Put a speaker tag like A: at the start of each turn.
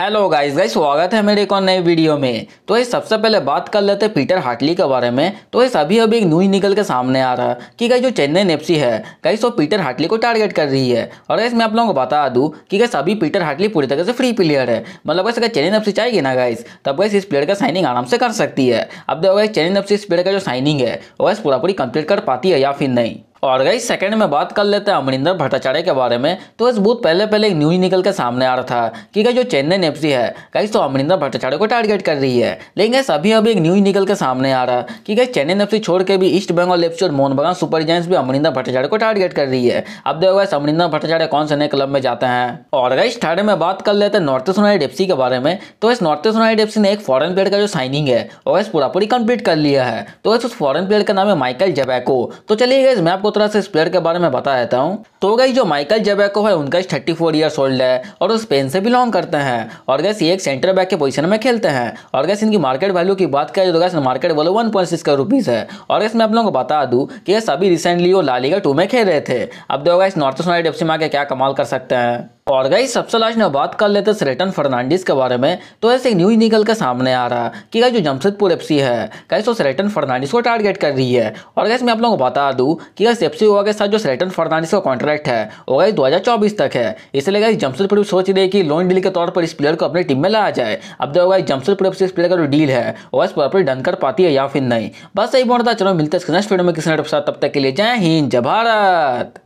A: hello guys guys स्वागत है मेरे एक और नए वीडियो में तो ये सबसे पहले बात कर लेते हैं पीटर हार्टली के बारे में तो ये अभी अभी एक न्यूज निकल के सामने आ रहा है कि गाइस जो चेन्नई नेप्सी है गाइस वो पीटर हार्टली को टारगेट कर रही है और गाइस मैं आप लोगों को बता दूं कि गाइस अभी पीटर हार्टली पूरी तरह से फ्री प्लेयर है मतलब वैसे अगर चेन्नई नेप्सी चाहिए ना गाइस तब वैसे इस प्लेयर का साइनिंग आराम से कर सकती है अब देखो गाइस चेन्नई नेप्सी इस प्लेयर का जो साइनिंग है वो वैसे पूरा पूरी कंप्लीट कर पाती है या फिर नहीं और गई सेकंड में बात कर लेते हैं अमरिंदर भट्टाचार्य के बारे में तो इस बूथ पहले पहले एक न्यूज निकल के सामने आ रहा था कि गई जो चेन्नई एफ है गई तो अमरिंदर भट्टाचार्य को टारगेट कर रही है लेकिन गैस अभी अभी एक न्यूज निकल के सामने आ रहा है कि गई चेन्नई एफ छोड़ के भी ईस्ट बंगाल एफ और मोहन बगान सुपर जाइंस भी अमरिंदर भट्टाचार्य को टारगेट कर रही है अब देखो गैस अमरिंदर भट्टाचार्य कौन से नए क्लब में जाते हैं और गई थर्ड में बात कर लेते हैं नॉर्थ ईस्ट यूनाइटेड एफ के बारे में तो इस नॉर्थ ईस्ट यूनाइटेड एफ ने एक फॉरन प्लेयर का जो साइनिंग है वो गैस पूरा पूरी कंप्लीट कर लिया है तो इस फॉरन प्लेयर का नाम है माइकल जबैको तो चलिए गैस मैं आपको तरह से इस प्लेयर के बारे में बता देता हूँ तो गई जो माइकल जेबेको है उनका थर्टी फोर ईयर्स ओल्ड है और वो स्पेन से बिलोंग करते हैं और गैस ये एक सेंटर बैक के पोजीशन में खेलते हैं और गैस इनकी मार्केट वैल्यू की बात करें तो gas market value one point six crore rupees है और गैस मैं आप लोगों को बता दूँ कि ये सभी रिसेंटली वो लालीगा टू में खेल रहे थे अब देखो गैस नॉर्थ सोनाइट एफ सी में आके क्या कमाल कर सकते हैं और गई सबसे लास्ट में बात कर लेते रिटर्न फर्नांडिस के बारे में तो ऐसे एक न्यूज निकल के सामने आ रहा है कि गई जो जमशेदपुर एफ है गई तो सरेटन फर्नांडिस को टारगेट कर रही है और गैस मैं आप लोगों को बता दूं कि गैस एफसी सी के साथ जो सरेटन फर्नांडिस का कॉन्ट्रैक्ट है वो गई दो तक है इसलिए गई जमशेदपुर भी सोच रही है कि लोन डील के तौर पर इस प्लेयर को अपनी टीम में लाया जाए अब जो गई जमशेदपुर एफ इस प्लेयर का जो डील है वो इस पर डन कर पाती है या फिर नहीं बस यही बोलता चलो मिलते हैं किसी नेक्स्ट वीडियो में किसी नेट के साथ तब तक के लिए जय हिंद जय भारत